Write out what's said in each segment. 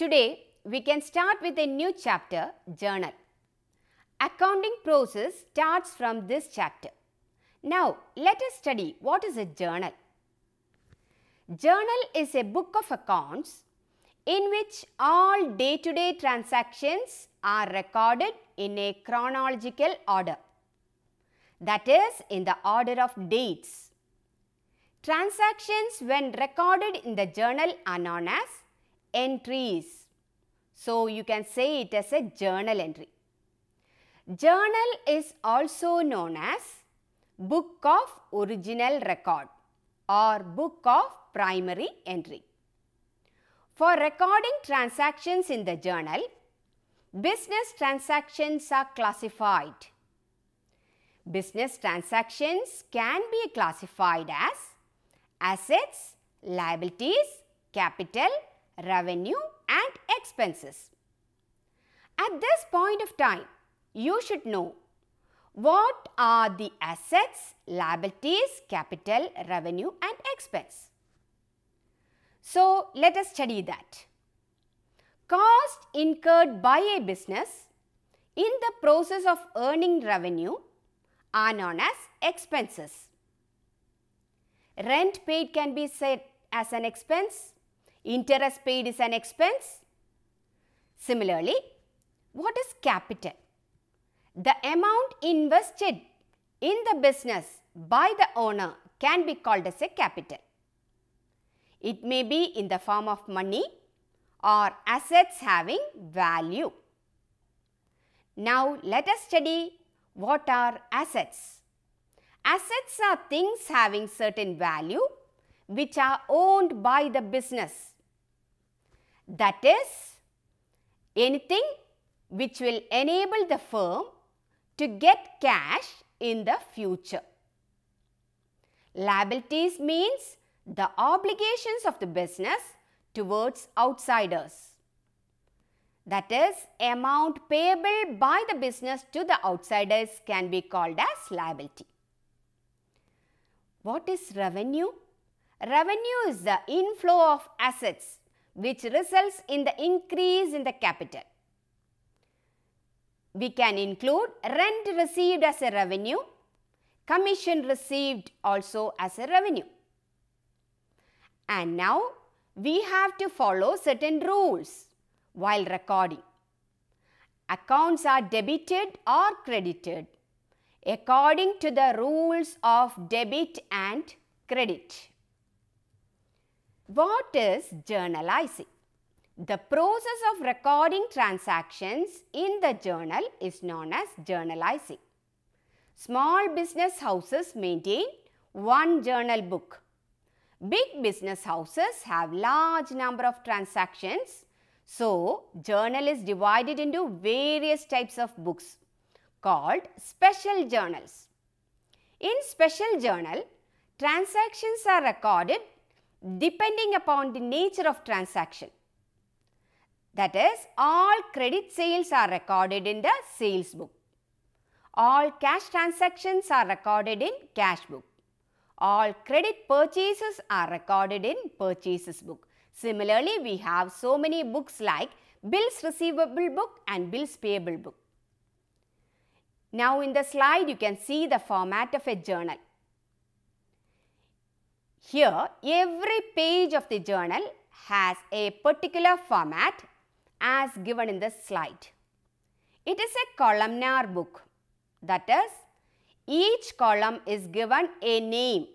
Today, we can start with a new chapter, Journal. Accounting process starts from this chapter. Now, let us study what is a journal. Journal is a book of accounts in which all day-to-day -day transactions are recorded in a chronological order. That is, in the order of dates. Transactions when recorded in the journal are known as entries. So, you can say it as a journal entry. Journal is also known as book of original record or book of primary entry. For recording transactions in the journal, business transactions are classified. Business transactions can be classified as assets, liabilities, capital revenue and expenses. At this point of time, you should know what are the assets, liabilities, capital, revenue and expense. So, let us study that. Cost incurred by a business in the process of earning revenue are known as expenses. Rent paid can be said as an expense. Interest paid is an expense. Similarly, what is capital? The amount invested in the business by the owner can be called as a capital. It may be in the form of money or assets having value. Now, let us study what are assets. Assets are things having certain value which are owned by the business that is anything which will enable the firm to get cash in the future. Liabilities means the obligations of the business towards outsiders. That is amount payable by the business to the outsiders can be called as liability. What is revenue? Revenue is the inflow of assets which results in the increase in the capital. We can include rent received as a revenue, commission received also as a revenue. And now we have to follow certain rules while recording. Accounts are debited or credited according to the rules of debit and credit. What is journalizing? The process of recording transactions in the journal is known as journalizing. Small business houses maintain one journal book. Big business houses have large number of transactions. So, journal is divided into various types of books called special journals. In special journal, transactions are recorded depending upon the nature of transaction. That is, all credit sales are recorded in the sales book. All cash transactions are recorded in cash book. All credit purchases are recorded in purchases book. Similarly, we have so many books like bills receivable book and bills payable book. Now in the slide you can see the format of a journal. Here, every page of the journal has a particular format as given in the slide. It is a columnar book. That is, each column is given a name,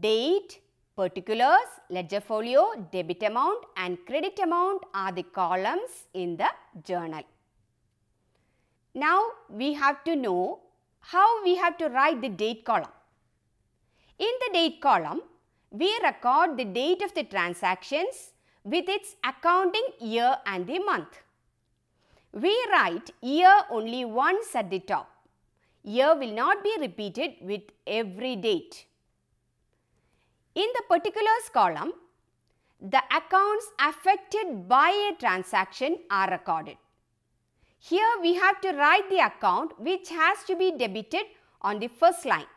date, particulars, ledger folio, debit amount and credit amount are the columns in the journal. Now, we have to know how we have to write the date column. In the date column, we record the date of the transactions with its accounting year and the month. We write year only once at the top. Year will not be repeated with every date. In the particulars column, the accounts affected by a transaction are recorded. Here we have to write the account which has to be debited on the first line.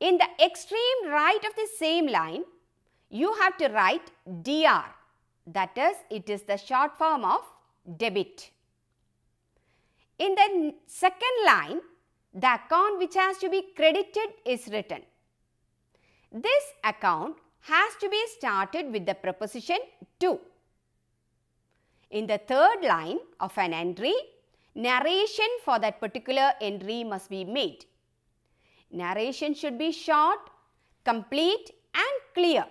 In the extreme right of the same line, you have to write dr. That is, it is the short form of debit. In the second line, the account which has to be credited is written. This account has to be started with the preposition to. In the third line of an entry, narration for that particular entry must be made. Narration should be short, complete and clear.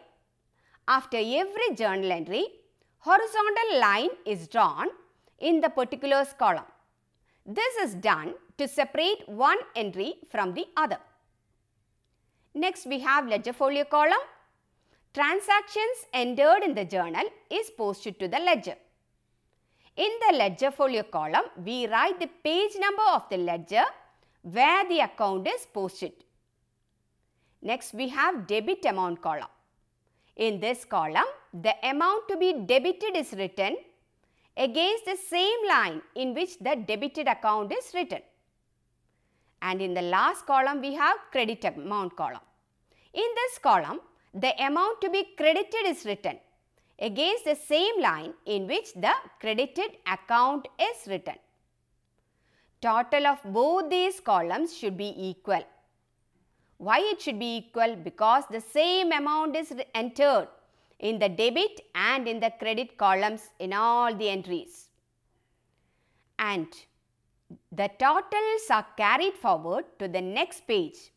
After every journal entry, horizontal line is drawn in the particulars column. This is done to separate one entry from the other. Next, we have ledger folio column. Transactions entered in the journal is posted to the ledger. In the ledger folio column, we write the page number of the ledger where the account is posted. Next we have debit amount column. In this column, the amount to be debited is written against the same line in which the debited account is written. And in the last column, we have credit amount column. In this column, the amount to be credited is written against the same line in which the credited account is written. Total of both these columns should be equal. Why it should be equal? Because the same amount is entered in the debit and in the credit columns in all the entries. And the totals are carried forward to the next page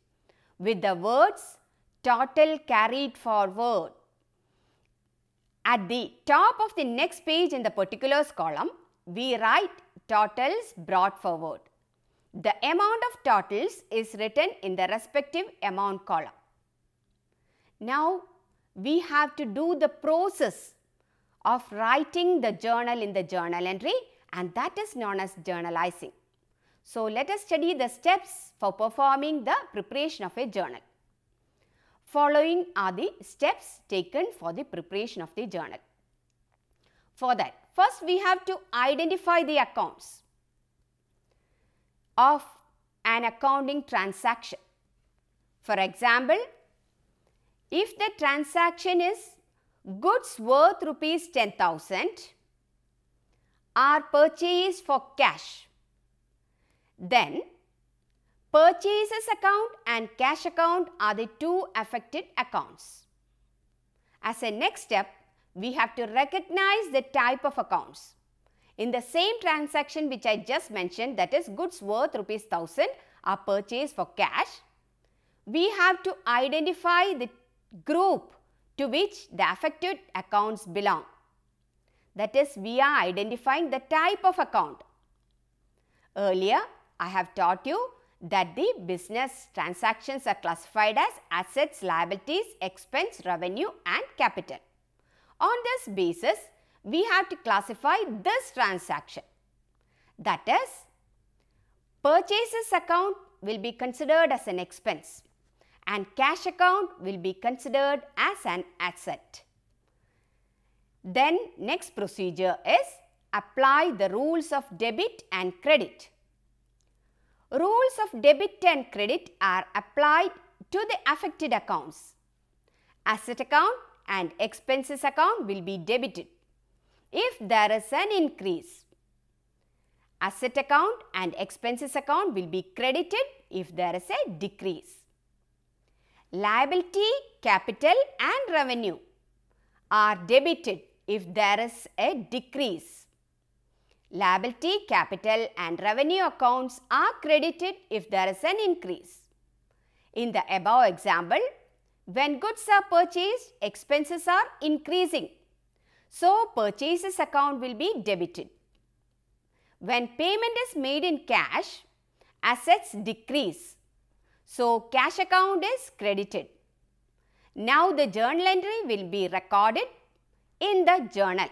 with the words total carried forward. At the top of the next page in the particulars column, we write turtles brought forward. The amount of turtles is written in the respective amount column. Now, we have to do the process of writing the journal in the journal entry and that is known as journalizing. So, let us study the steps for performing the preparation of a journal. Following are the steps taken for the preparation of the journal. For that, first we have to identify the accounts of an accounting transaction. For example, if the transaction is goods worth rupees 10,000 are purchased for cash, then purchases account and cash account are the two affected accounts. As a next step, we have to recognize the type of accounts. In the same transaction which I just mentioned that is goods worth rupees 1000 are purchased for cash, we have to identify the group to which the affected accounts belong. That is we are identifying the type of account. Earlier I have taught you that the business transactions are classified as assets, liabilities, expense, revenue and capital. On this basis, we have to classify this transaction. That is, purchases account will be considered as an expense and cash account will be considered as an asset. Then next procedure is apply the rules of debit and credit. Rules of debit and credit are applied to the affected accounts. Asset account and expenses account will be debited if there is an increase. Asset account and expenses account will be credited if there is a decrease. Liability, capital and revenue are debited if there is a decrease. Liability, capital and revenue accounts are credited if there is an increase. In the above example, when goods are purchased, expenses are increasing. So, purchases account will be debited. When payment is made in cash, assets decrease. So, cash account is credited. Now, the journal entry will be recorded in the journal.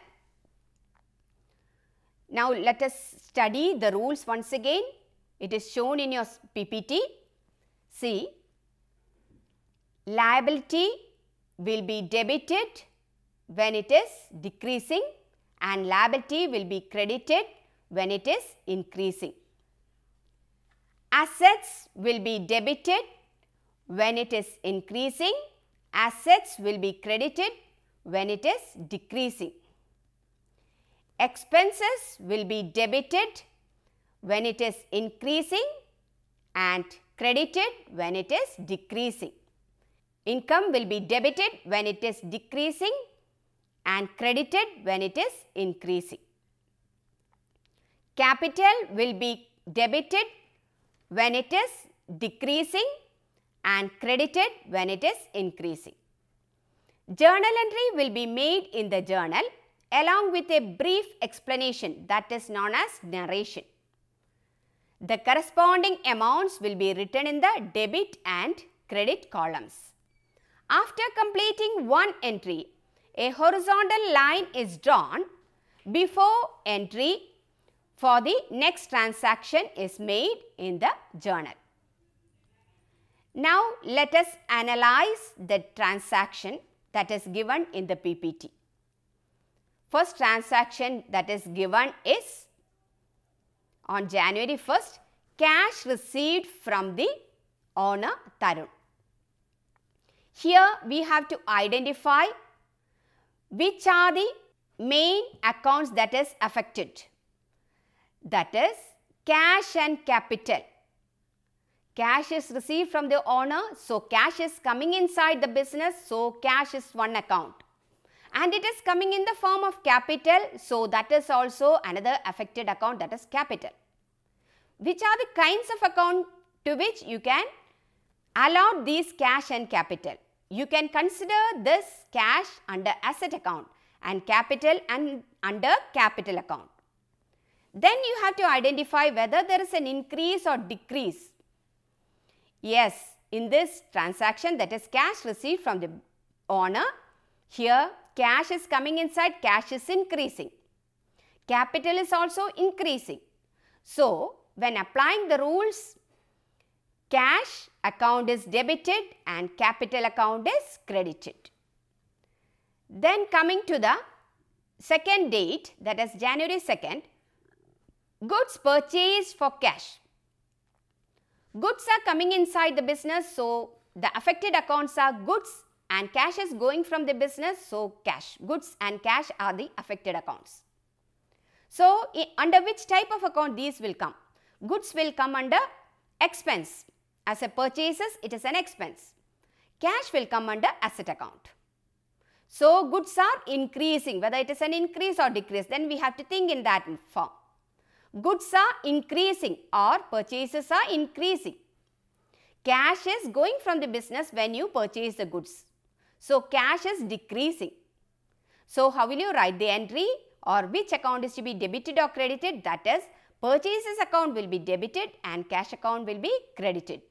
Now, let us study the rules once again. It is shown in your PPT. See, liability will be debited when it is decreasing and liability will be credited when it is increasing. Assets will be debited when it is increasing, assets will be credited when it is decreasing. Expenses will be debited when it is increasing and credited when it is decreasing. Income will be debited when it is decreasing and credited when it is increasing. Capital will be debited when it is decreasing and credited when it is increasing. Journal entry will be made in the journal along with a brief explanation that is known as narration. The corresponding amounts will be written in the debit and credit columns. After completing one entry, a horizontal line is drawn before entry for the next transaction is made in the journal. Now, let us analyze the transaction that is given in the PPT. First transaction that is given is on January 1st, cash received from the owner Tarun. Here we have to identify which are the main accounts that is affected. That is cash and capital. Cash is received from the owner. So, cash is coming inside the business. So, cash is one account. And it is coming in the form of capital. So, that is also another affected account that is capital. Which are the kinds of account to which you can allot these cash and capital? You can consider this cash under asset account and capital and under capital account. Then you have to identify whether there is an increase or decrease. Yes, in this transaction that is cash received from the owner, here cash is coming inside, cash is increasing. Capital is also increasing. So, when applying the rules, cash Account is debited and capital account is credited. Then coming to the second date that is January 2nd, goods purchased for cash. Goods are coming inside the business so the affected accounts are goods and cash is going from the business so cash. Goods and cash are the affected accounts. So, under which type of account these will come? Goods will come under expense as a purchases, it is an expense. Cash will come under asset account. So, goods are increasing, whether it is an increase or decrease, then we have to think in that form. Goods are increasing or purchases are increasing. Cash is going from the business when you purchase the goods. So, cash is decreasing. So, how will you write the entry or which account is to be debited or credited? That is, purchases account will be debited and cash account will be credited.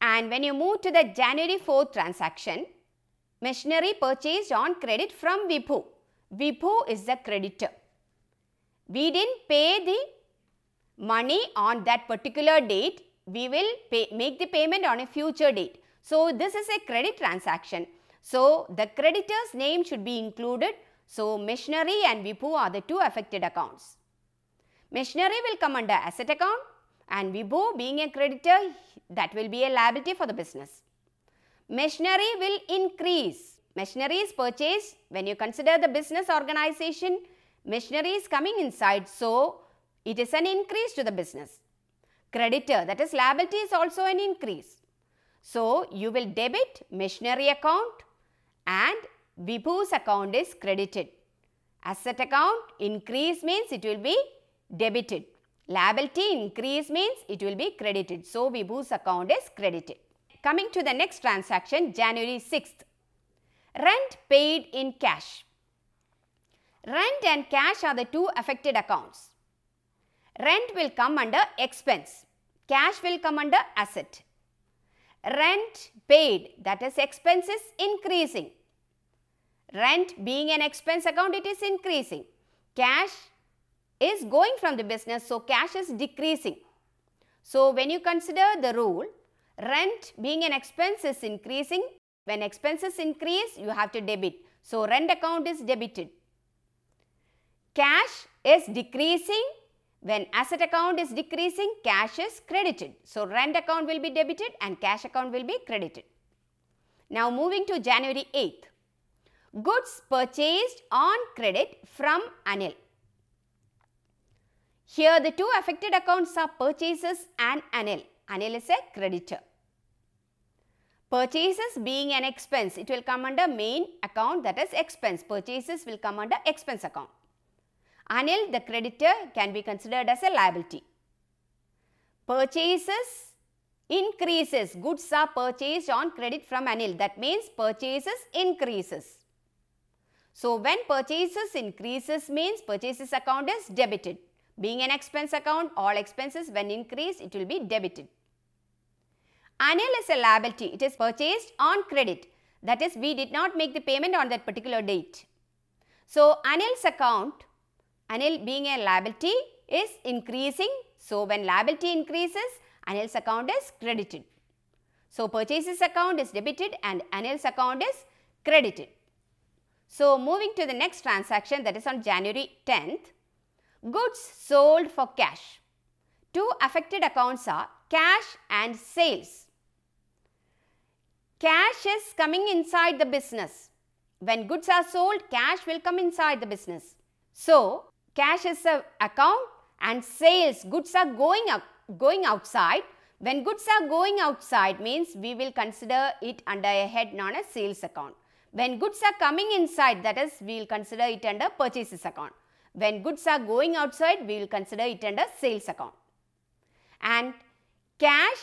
And when you move to the January 4th transaction, machinery purchased on credit from Vipu. Vipu is the creditor. We didn't pay the money on that particular date. We will pay, make the payment on a future date. So, this is a credit transaction. So, the creditor's name should be included. So, machinery and Vipu are the two affected accounts. Machinery will come under asset account and Vibhu being a creditor, that will be a liability for the business. Machinery will increase. Machinery is purchased. When you consider the business organization, machinery is coming inside. So, it is an increase to the business. Creditor, that is liability is also an increase. So, you will debit machinery account and Vibhu's account is credited. Asset account increase means it will be debited. Liability increase means it will be credited. So, Vibhu's account is credited. Coming to the next transaction, January 6th. Rent paid in cash. Rent and cash are the two affected accounts. Rent will come under expense. Cash will come under asset. Rent paid, that is expenses increasing. Rent being an expense account, it is increasing. Cash is going from the business, so cash is decreasing. So, when you consider the rule, rent being an expense is increasing. When expenses increase, you have to debit. So, rent account is debited. Cash is decreasing. When asset account is decreasing, cash is credited. So, rent account will be debited and cash account will be credited. Now, moving to January 8th. Goods purchased on credit from Anil. Here the two affected accounts are purchases and anil. Anil is a creditor. Purchases being an expense, it will come under main account that is expense. Purchases will come under expense account. Anil, the creditor can be considered as a liability. Purchases increases. Goods are purchased on credit from Anil. That means purchases increases. So, when purchases increases means purchases account is debited. Being an expense account, all expenses when increased, it will be debited. Annual is a liability. It is purchased on credit. That is, we did not make the payment on that particular date. So, annual's account, annual being a liability is increasing. So, when liability increases, annual's account is credited. So, purchases account is debited and annual's account is credited. So, moving to the next transaction that is on January 10th, goods sold for cash. Two affected accounts are cash and sales. Cash is coming inside the business. When goods are sold, cash will come inside the business. So, cash is an account and sales, goods are going, up, going outside. When goods are going outside means we will consider it under a head known as sales account. When goods are coming inside that is we will consider it under purchases account. When goods are going outside, we will consider it under sales account. And cash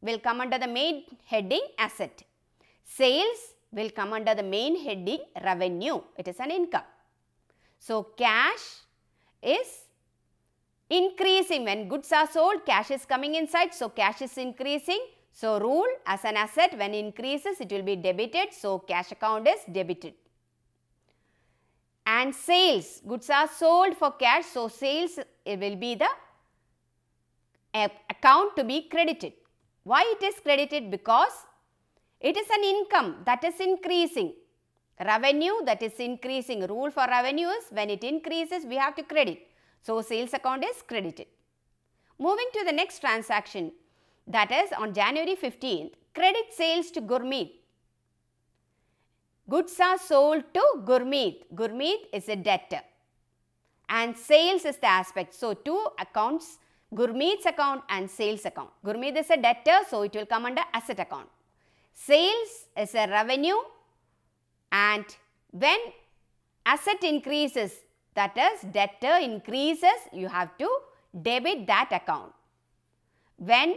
will come under the main heading asset. Sales will come under the main heading revenue. It is an income. So, cash is increasing. When goods are sold, cash is coming inside. So, cash is increasing. So, rule as an asset when increases, it will be debited. So, cash account is debited and sales. Goods are sold for cash. So, sales eh, will be the eh, account to be credited. Why it is credited? Because it is an income that is increasing. Revenue that is increasing. Rule for revenue is when it increases we have to credit. So, sales account is credited. Moving to the next transaction that is on January 15th, credit sales to Gurmeet Goods are sold to Gurmeet. Gurmeet is a debtor. And sales is the aspect. So, two accounts, Gurmeet's account and sales account. Gurmeet is a debtor, so it will come under asset account. Sales is a revenue and when asset increases, that is debtor increases, you have to debit that account. When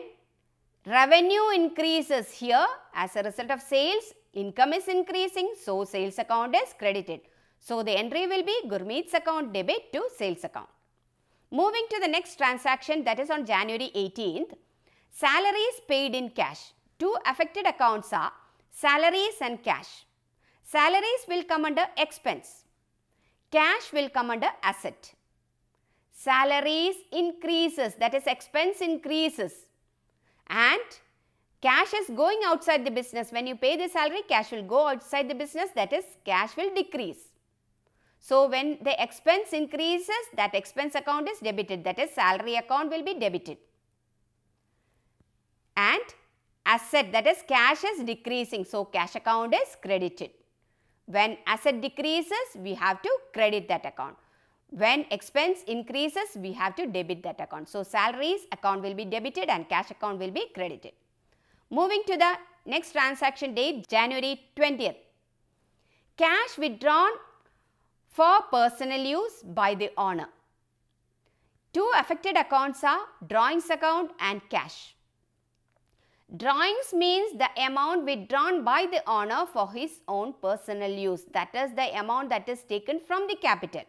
revenue increases here as a result of sales, income is increasing, so sales account is credited. So the entry will be Gurmeet's account debit to sales account. Moving to the next transaction that is on January 18th, salaries paid in cash. Two affected accounts are salaries and cash. Salaries will come under expense. Cash will come under asset. Salaries increases that is expense increases and Cash is going outside the business. When you pay the salary, cash will go outside the business. That is, cash will decrease. So, when the expense increases, that expense account is debited. That is, salary account will be debited. And asset, that is, cash is decreasing. So, cash account is credited. When asset decreases, we have to credit that account. When expense increases, we have to debit that account. So, salaries account will be debited and cash account will be credited. Moving to the next transaction date January 20th. Cash withdrawn for personal use by the owner. Two affected accounts are drawings account and cash. Drawings means the amount withdrawn by the owner for his own personal use. That is the amount that is taken from the capital.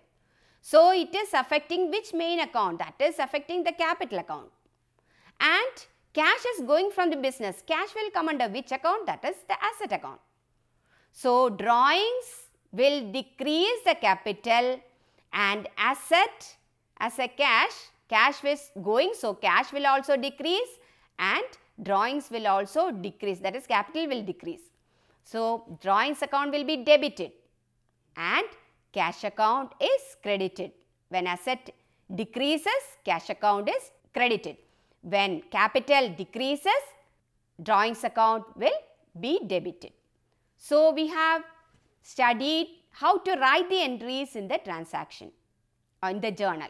So, it is affecting which main account? That is affecting the capital account. And Cash is going from the business. Cash will come under which account? That is the asset account. So, drawings will decrease the capital and asset as a cash, cash is going. So, cash will also decrease and drawings will also decrease. That is capital will decrease. So, drawings account will be debited and cash account is credited. When asset decreases, cash account is credited. When capital decreases, drawings account will be debited. So, we have studied how to write the entries in the transaction in the journal.